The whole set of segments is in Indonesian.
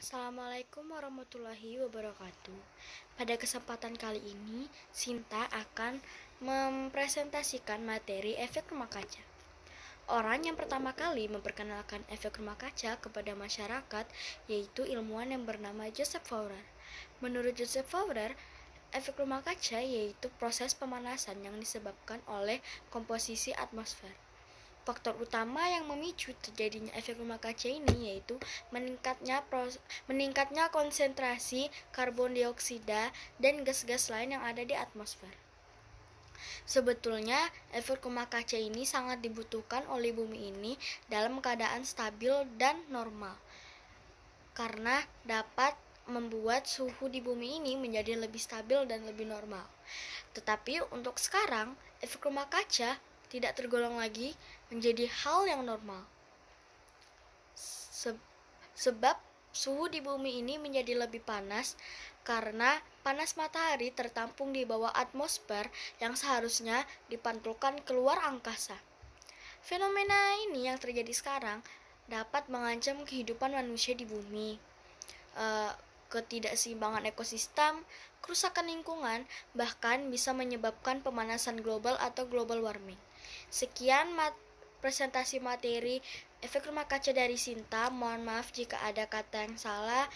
Assalamualaikum warahmatullahi wabarakatuh. Pada kesempatan kali ini, Sinta akan mempresentasikan materi efek rumah kaca. Orang yang pertama kali memperkenalkan efek rumah kaca kepada masyarakat yaitu ilmuwan yang bernama Joseph Fowler. Menurut Joseph Fowler, efek rumah kaca yaitu proses pemanasan yang disebabkan oleh komposisi atmosfer. Faktor utama yang memicu terjadinya efek rumah kaca ini yaitu meningkatnya pros meningkatnya konsentrasi karbon dioksida dan gas-gas lain yang ada di atmosfer. Sebetulnya, efek rumah kaca ini sangat dibutuhkan oleh bumi ini dalam keadaan stabil dan normal. Karena dapat membuat suhu di bumi ini menjadi lebih stabil dan lebih normal. Tetapi untuk sekarang, efek rumah kaca tidak tergolong lagi menjadi hal yang normal. Se sebab suhu di bumi ini menjadi lebih panas karena panas matahari tertampung di bawah atmosfer yang seharusnya dipantulkan keluar angkasa. Fenomena ini yang terjadi sekarang dapat mengancam kehidupan manusia di bumi. Uh, ketidakseimbangan ekosistem, kerusakan lingkungan, bahkan bisa menyebabkan pemanasan global atau global warming. Sekian mat presentasi materi efek rumah kaca dari Sinta. Mohon maaf jika ada kata yang salah.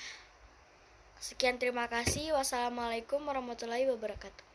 Sekian terima kasih. Wassalamualaikum warahmatullahi wabarakatuh.